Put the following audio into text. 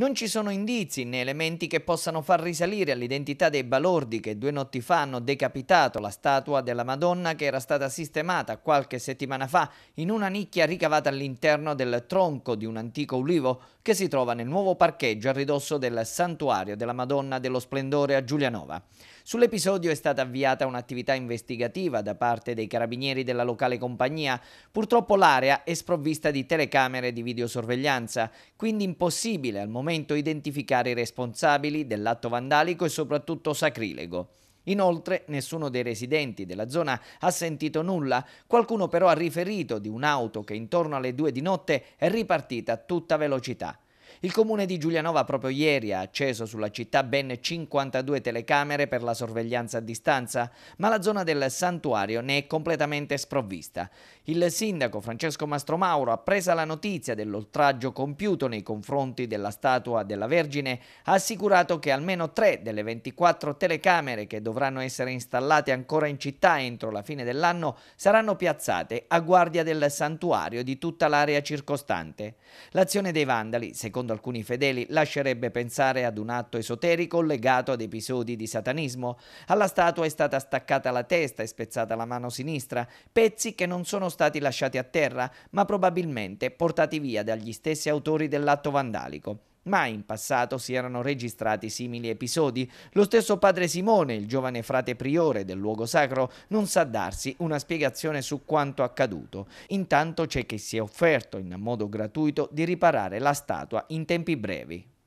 Non ci sono indizi né elementi che possano far risalire all'identità dei balordi che due notti fa hanno decapitato la statua della Madonna che era stata sistemata qualche settimana fa in una nicchia ricavata all'interno del tronco di un antico ulivo che si trova nel nuovo parcheggio a ridosso del santuario della Madonna dello Splendore a Giulianova. Sull'episodio è stata avviata un'attività investigativa da parte dei carabinieri della locale compagnia. Purtroppo l'area è sprovvista di telecamere di videosorveglianza, quindi impossibile al momento momento identificare i responsabili dell'atto vandalico e soprattutto sacrilego. Inoltre nessuno dei residenti della zona ha sentito nulla, qualcuno però ha riferito di un'auto che intorno alle due di notte è ripartita a tutta velocità. Il comune di Giulianova proprio ieri ha acceso sulla città ben 52 telecamere per la sorveglianza a distanza, ma la zona del santuario ne è completamente sprovvista. Il sindaco Francesco Mastromauro, appresa la notizia dell'oltraggio compiuto nei confronti della statua della Vergine, ha assicurato che almeno tre delle 24 telecamere che dovranno essere installate ancora in città entro la fine dell'anno saranno piazzate a guardia del santuario di tutta l'area circostante. L'azione dei vandali, secondo secondo alcuni fedeli, lascerebbe pensare ad un atto esoterico legato ad episodi di satanismo. Alla statua è stata staccata la testa e spezzata la mano sinistra, pezzi che non sono stati lasciati a terra, ma probabilmente portati via dagli stessi autori dell'atto vandalico. Mai in passato si erano registrati simili episodi. Lo stesso padre Simone, il giovane frate priore del luogo sacro, non sa darsi una spiegazione su quanto accaduto. Intanto c'è chi si è offerto in modo gratuito di riparare la statua in tempi brevi.